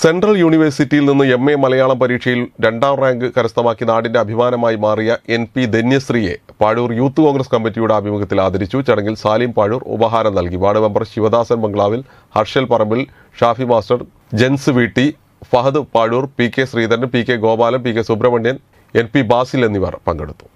central യൂണിവേഴ്സിറ്റിയിൽ നിന്ന് M A Malayalam പരീക്ഷയിൽ രണ്ടാം റാങ്ക് കരസ്ഥമാക്കി നാടിന്റെ അഭിമാനമായി മാറിയ എൻ പി ധന്യശ്രീയെ പാഴൂർ യൂത്ത് കോൺഗ്രസ് കമ്മിറ്റിയുടെ ആഭിമുഖ്യത്തിൽ ആദരിച്ചു ചടങ്ങിൽ സാലിം പാഴൂർ ഉപഹാരം നൽകി വാർഡ് മെമ്പർ ശിവദാസൻ ബംഗ്ലാവിൽ ഹർഷൽ പറമ്പിൽ ഷാഫി മാസ്റ്റർ ജെൻസ് വീട്ടി Fahad Pazhoor P K Sreedharan P K Gopalan P K Subrahmanyan N P Basil എന്നിവർ പങ്കെടുത്തു